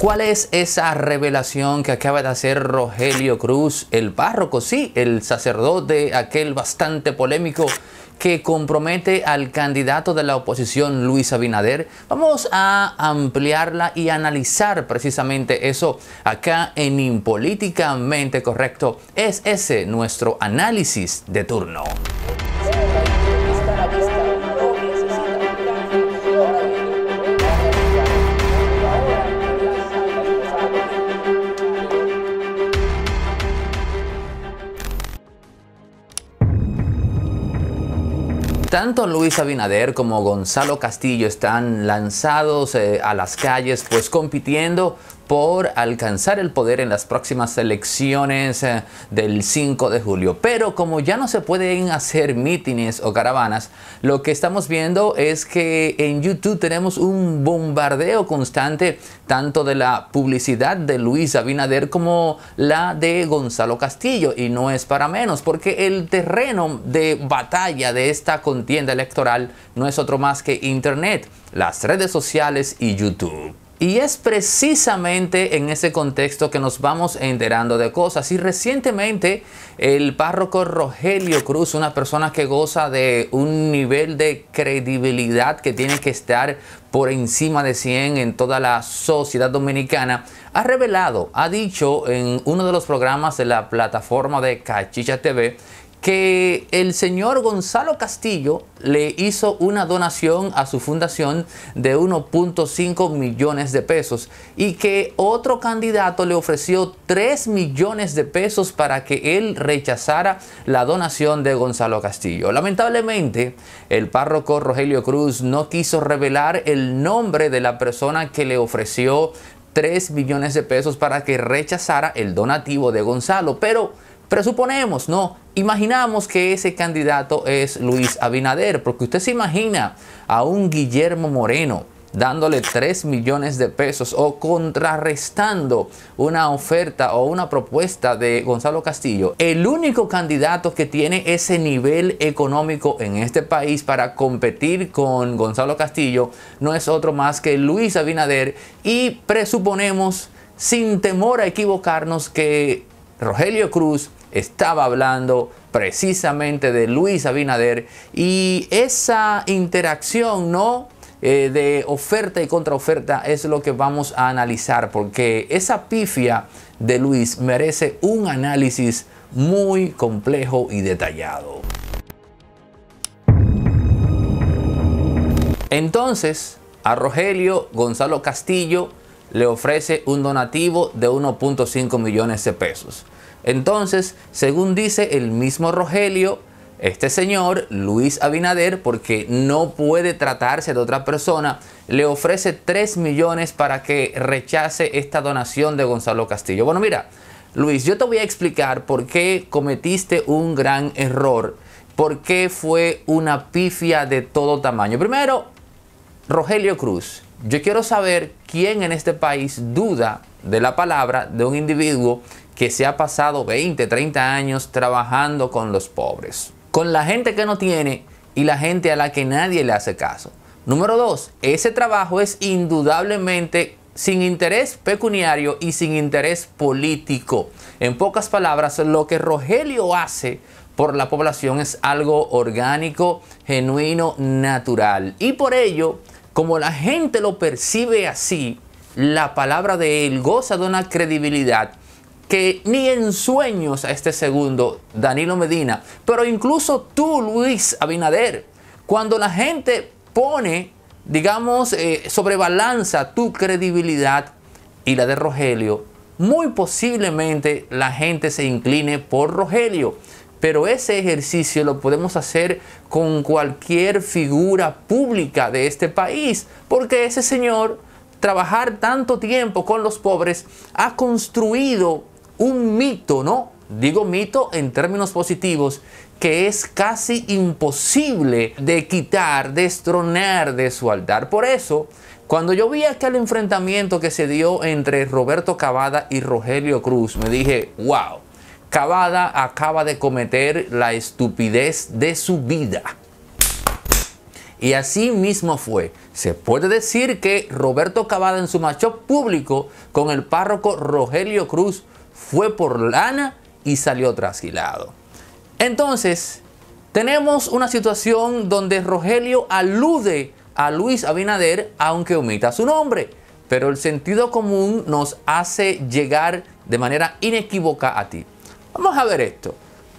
¿Cuál es esa revelación que acaba de hacer Rogelio Cruz, el párroco, sí, el sacerdote, aquel bastante polémico que compromete al candidato de la oposición Luis Abinader. Vamos a ampliarla y analizar precisamente eso acá en Impolíticamente Correcto. Es ese nuestro análisis de turno. Tanto Luis Abinader como Gonzalo Castillo están lanzados eh, a las calles pues compitiendo por alcanzar el poder en las próximas elecciones eh, del 5 de julio. Pero como ya no se pueden hacer mítines o caravanas, lo que estamos viendo es que en YouTube tenemos un bombardeo constante tanto de la publicidad de Luis Abinader como la de Gonzalo Castillo. Y no es para menos, porque el terreno de batalla de esta contienda electoral no es otro más que Internet, las redes sociales y YouTube. Y es precisamente en ese contexto que nos vamos enterando de cosas. Y recientemente el párroco Rogelio Cruz, una persona que goza de un nivel de credibilidad que tiene que estar por encima de 100 en toda la sociedad dominicana, ha revelado, ha dicho en uno de los programas de la plataforma de Cachicha TV, que el señor Gonzalo Castillo le hizo una donación a su fundación de 1.5 millones de pesos y que otro candidato le ofreció 3 millones de pesos para que él rechazara la donación de Gonzalo Castillo. Lamentablemente, el párroco Rogelio Cruz no quiso revelar el nombre de la persona que le ofreció 3 millones de pesos para que rechazara el donativo de Gonzalo, pero Presuponemos, ¿no? Imaginamos que ese candidato es Luis Abinader, porque usted se imagina a un Guillermo Moreno dándole 3 millones de pesos o contrarrestando una oferta o una propuesta de Gonzalo Castillo, el único candidato que tiene ese nivel económico en este país para competir con Gonzalo Castillo no es otro más que Luis Abinader y presuponemos sin temor a equivocarnos que Rogelio Cruz estaba hablando precisamente de Luis Abinader y esa interacción, eh, de oferta y contraoferta es lo que vamos a analizar porque esa pifia de Luis merece un análisis muy complejo y detallado. Entonces, a Rogelio Gonzalo Castillo le ofrece un donativo de 1.5 millones de pesos. Entonces, según dice el mismo Rogelio, este señor, Luis Abinader, porque no puede tratarse de otra persona, le ofrece 3 millones para que rechace esta donación de Gonzalo Castillo. Bueno, mira, Luis, yo te voy a explicar por qué cometiste un gran error, por qué fue una pifia de todo tamaño. Primero, Rogelio Cruz, yo quiero saber quién en este país duda de la palabra de un individuo que se ha pasado 20, 30 años trabajando con los pobres, con la gente que no tiene y la gente a la que nadie le hace caso. Número dos, ese trabajo es indudablemente sin interés pecuniario y sin interés político. En pocas palabras, lo que Rogelio hace por la población es algo orgánico, genuino, natural. Y por ello, como la gente lo percibe así, la palabra de él goza de una credibilidad que ni en sueños a este segundo Danilo Medina, pero incluso tú, Luis Abinader, cuando la gente pone, digamos, eh, sobre balanza tu credibilidad y la de Rogelio, muy posiblemente la gente se incline por Rogelio. Pero ese ejercicio lo podemos hacer con cualquier figura pública de este país, porque ese señor, trabajar tanto tiempo con los pobres, ha construido un mito, ¿no? Digo mito en términos positivos, que es casi imposible de quitar, destronar de su altar. Por eso, cuando yo vi aquel enfrentamiento que se dio entre Roberto Cavada y Rogelio Cruz, me dije, wow, Cavada acaba de cometer la estupidez de su vida. Y así mismo fue. Se puede decir que Roberto Cavada en su macho público con el párroco Rogelio Cruz fue por lana y salió trasquilado. Entonces, tenemos una situación donde Rogelio alude a Luis Abinader, aunque omita su nombre, pero el sentido común nos hace llegar de manera inequívoca a ti. Vamos a ver esto.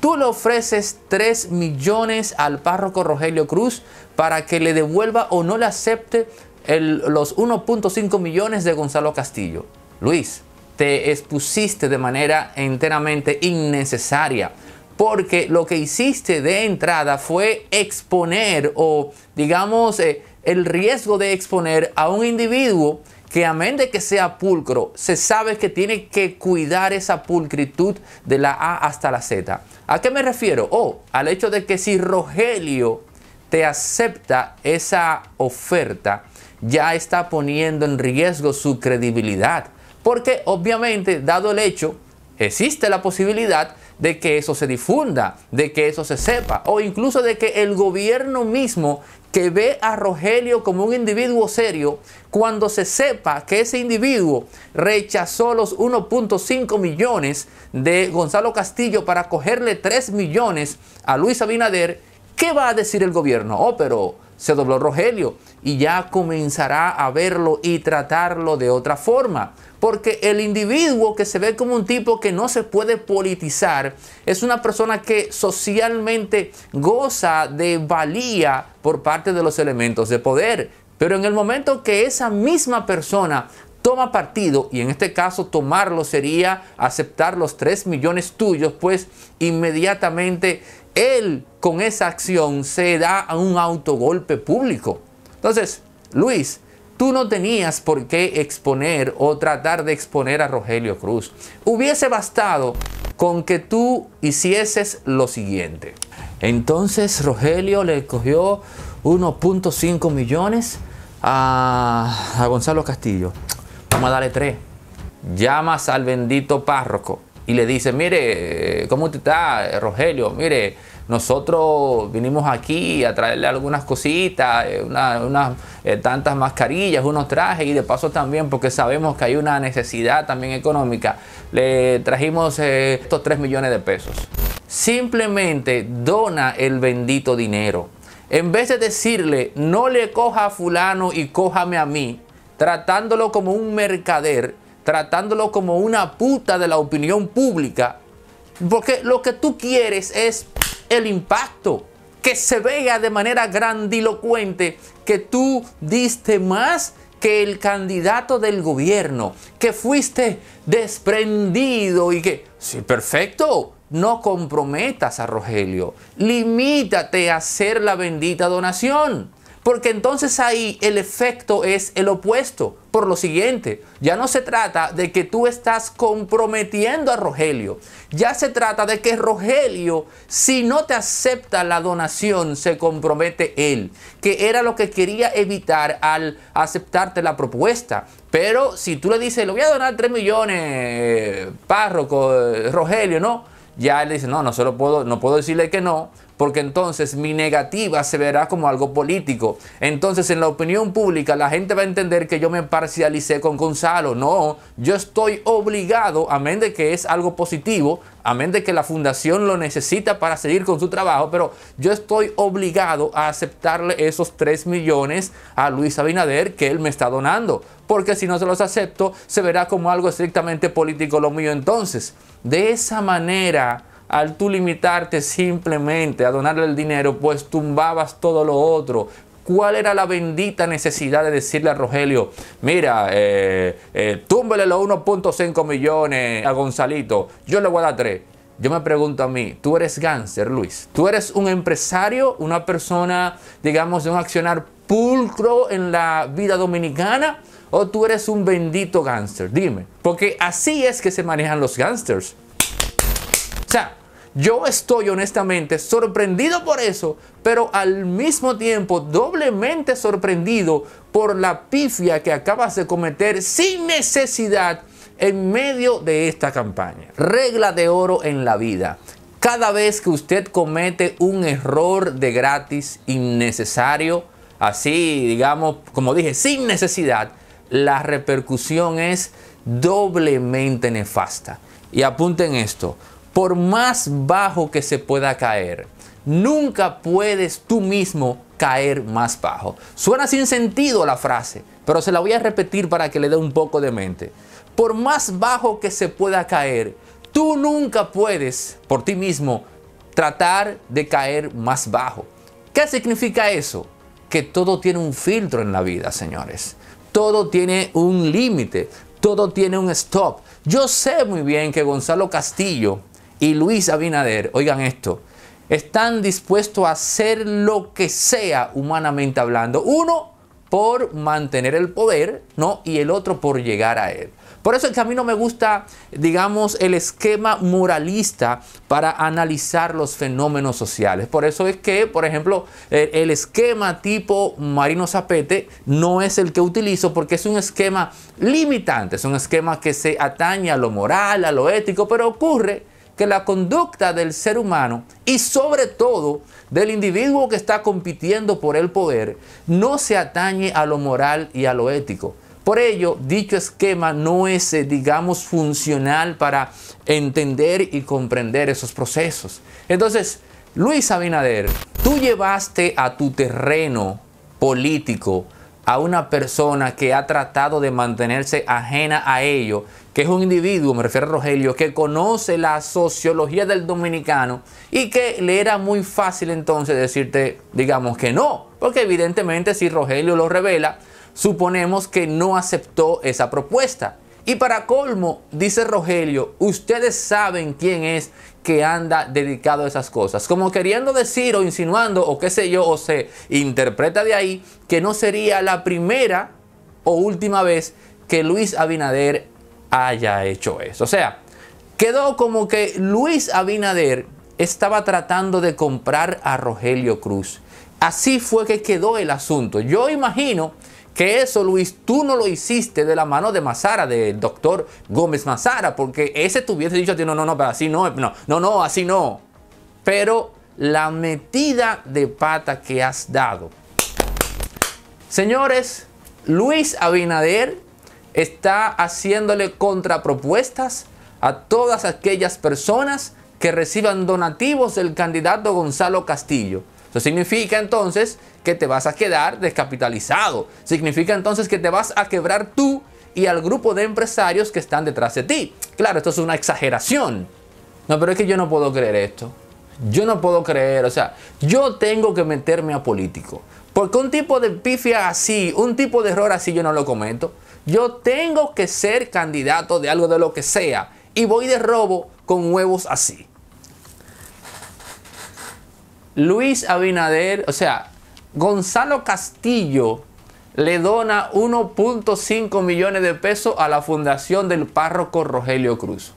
Tú le ofreces 3 millones al párroco Rogelio Cruz para que le devuelva o no le acepte los 1.5 millones de Gonzalo Castillo. Luis, te expusiste de manera enteramente innecesaria. Porque lo que hiciste de entrada fue exponer o, digamos, eh, el riesgo de exponer a un individuo que a menos de que sea pulcro, se sabe que tiene que cuidar esa pulcritud de la A hasta la Z. ¿A qué me refiero? O al hecho de que si Rogelio te acepta esa oferta, ya está poniendo en riesgo su credibilidad porque obviamente, dado el hecho, existe la posibilidad de que eso se difunda, de que eso se sepa, o incluso de que el gobierno mismo que ve a Rogelio como un individuo serio, cuando se sepa que ese individuo rechazó los 1.5 millones de Gonzalo Castillo para cogerle 3 millones a Luis Abinader, ¿qué va a decir el gobierno? Oh, pero se dobló Rogelio y ya comenzará a verlo y tratarlo de otra forma. Porque el individuo que se ve como un tipo que no se puede politizar es una persona que socialmente goza de valía por parte de los elementos de poder. Pero en el momento que esa misma persona toma partido, y en este caso tomarlo sería aceptar los 3 millones tuyos, pues inmediatamente él con esa acción se da a un autogolpe público. Entonces, Luis, tú no tenías por qué exponer o tratar de exponer a Rogelio Cruz. Hubiese bastado con que tú hicieses lo siguiente. Entonces Rogelio le cogió 1.5 millones a, a Gonzalo Castillo. Vamos a darle 3. Llamas al bendito párroco y le dice, mire, ¿cómo te está, Rogelio? Mire, nosotros vinimos aquí a traerle algunas cositas, eh, unas eh, tantas mascarillas, unos trajes y de paso también porque sabemos que hay una necesidad también económica, le trajimos eh, estos 3 millones de pesos. Simplemente dona el bendito dinero. En vez de decirle, no le coja a fulano y cójame a mí, tratándolo como un mercader, tratándolo como una puta de la opinión pública, porque lo que tú quieres es el impacto, que se vea de manera grandilocuente que tú diste más que el candidato del gobierno, que fuiste desprendido y que, sí, perfecto, no comprometas a Rogelio, limítate a hacer la bendita donación. Porque entonces ahí el efecto es el opuesto. Por lo siguiente, ya no se trata de que tú estás comprometiendo a Rogelio. Ya se trata de que Rogelio, si no te acepta la donación, se compromete él. Que era lo que quería evitar al aceptarte la propuesta. Pero si tú le dices, lo voy a donar 3 millones, eh, párroco, eh, Rogelio, ¿no? Ya él dice, no, no, solo puedo, no puedo decirle que no porque entonces mi negativa se verá como algo político. Entonces en la opinión pública la gente va a entender que yo me parcialicé con Gonzalo. No, yo estoy obligado, amén de que es algo positivo, amén de que la fundación lo necesita para seguir con su trabajo, pero yo estoy obligado a aceptarle esos 3 millones a Luis Abinader que él me está donando, porque si no se los acepto, se verá como algo estrictamente político lo mío entonces. De esa manera al tú limitarte simplemente a donarle el dinero, pues tumbabas todo lo otro. ¿Cuál era la bendita necesidad de decirle a Rogelio, mira, eh, eh túmbele los 1.5 millones a Gonzalito, yo le voy a dar 3? Yo me pregunto a mí, tú eres gánster, Luis. Tú eres un empresario, una persona, digamos, de un accionar pulcro en la vida dominicana, o tú eres un bendito gánster. Dime, porque así es que se manejan los gánsters yo estoy honestamente sorprendido por eso, pero al mismo tiempo doblemente sorprendido por la pifia que acabas de cometer sin necesidad en medio de esta campaña. Regla de oro en la vida. Cada vez que usted comete un error de gratis innecesario, así digamos, como dije, sin necesidad, la repercusión es doblemente nefasta. Y apunten esto, por más bajo que se pueda caer, nunca puedes tú mismo caer más bajo. Suena sin sentido la frase, pero se la voy a repetir para que le dé un poco de mente. Por más bajo que se pueda caer, tú nunca puedes por ti mismo tratar de caer más bajo. ¿Qué significa eso? Que todo tiene un filtro en la vida, señores. Todo tiene un límite, todo tiene un stop. Yo sé muy bien que Gonzalo Castillo y Luis Abinader, oigan esto, están dispuestos a hacer lo que sea humanamente hablando. Uno por mantener el poder, ¿no? Y el otro por llegar a él. Por eso es que a mí no me gusta, digamos, el esquema moralista para analizar los fenómenos sociales. Por eso es que, por ejemplo, el, esquema tipo Marino Zapete no es el que utilizo porque es un esquema limitante, es un esquema que se atañe a lo moral, a lo ético, pero ocurre que la conducta del ser humano y sobre todo del individuo que está compitiendo por el poder no se atañe a lo moral y a lo ético. Por ello, dicho esquema no es, eh, digamos, funcional para entender y comprender esos procesos. Entonces, Luis Abinader, tú llevaste a tu terreno político a una persona que ha tratado de mantenerse ajena a ello, que es un individuo, me refiero a Rogelio, que conoce la sociología del dominicano y que le era muy fácil entonces decirte, digamos que no, porque evidentemente si Rogelio lo revela, suponemos que no aceptó esa propuesta. Y para colmo, dice Rogelio, ustedes saben quién es que anda dedicado a esas cosas. Como queriendo decir o insinuando o qué sé yo, o se interpreta de ahí que no sería la primera o última vez que Luis Abinader haya hecho eso. O sea, quedó como que Luis Abinader estaba tratando de comprar a Rogelio Cruz. Así fue que quedó el asunto. Yo imagino que eso, Luis, tú no lo hiciste de la mano de Mazara, del doctor Gómez Mazara, porque ese te hubiese dicho a no, no, no, pero así no, no, no, no, así no. Pero la metida de pata que has dado. Señores, Luis Abinader está haciéndole contrapropuestas a todas aquellas personas que reciban donativos del candidato Gonzalo Castillo. Eso significa entonces que te vas a quedar descapitalizado. Significa entonces que te vas a quebrar tú y al grupo de empresarios que están detrás de ti. Claro, esto es una exageración. No, pero es que yo no puedo creer esto. Yo no puedo creer, o sea, yo tengo que meterme a político. Porque un tipo de pifia así, un tipo de error así yo no lo comento. Yo tengo que ser candidato de algo de lo que sea. Y voy de robo con huevos así. Luis Abinader, o sea, Gonzalo Castillo le dona 1.5 millones de pesos a la fundación del párroco Rogelio Cruz.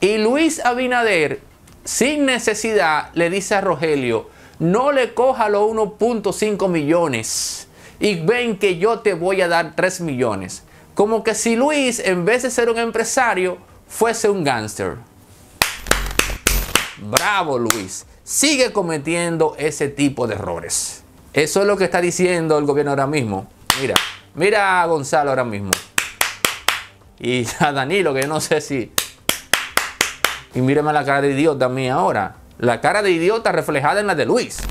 Y Luis Abinader, sin necesidad, le dice a Rogelio, no le coja los 1.5 millones y ven que yo te voy a dar 3 millones. Como que si Luis, en vez de ser un empresario, fuese un gángster. Bravo Luis sigue cometiendo ese tipo de errores. Eso es lo que está diciendo el gobierno ahora mismo. Mira, mira a Gonzalo ahora mismo. Y a Danilo, que yo no sé si... Y míreme la cara de idiota a mí ahora. La cara de idiota reflejada en la de Luis.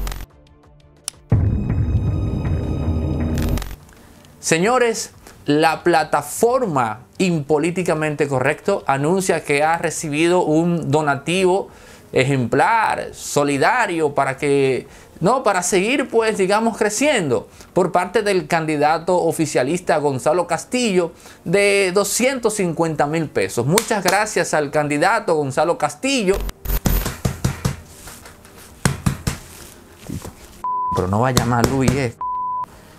Señores, la plataforma Impolíticamente Correcto anuncia que ha recibido un donativo ejemplar, solidario, para que no, para seguir pues digamos creciendo por parte del candidato oficialista Gonzalo Castillo de 250 mil pesos. Muchas gracias al candidato Gonzalo Castillo. Pero no vaya llamar Luis, eh.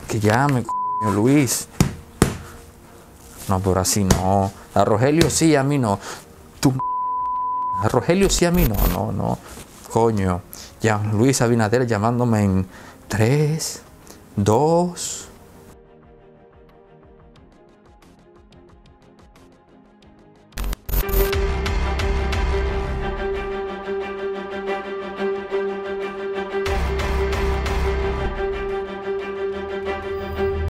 que llame Luis. No, por así no. A Rogelio sí, a mí no. Tú a Rogelio sí, a mí no, no, no. Coño, ya Luis Abinader llamándome en 3, 2,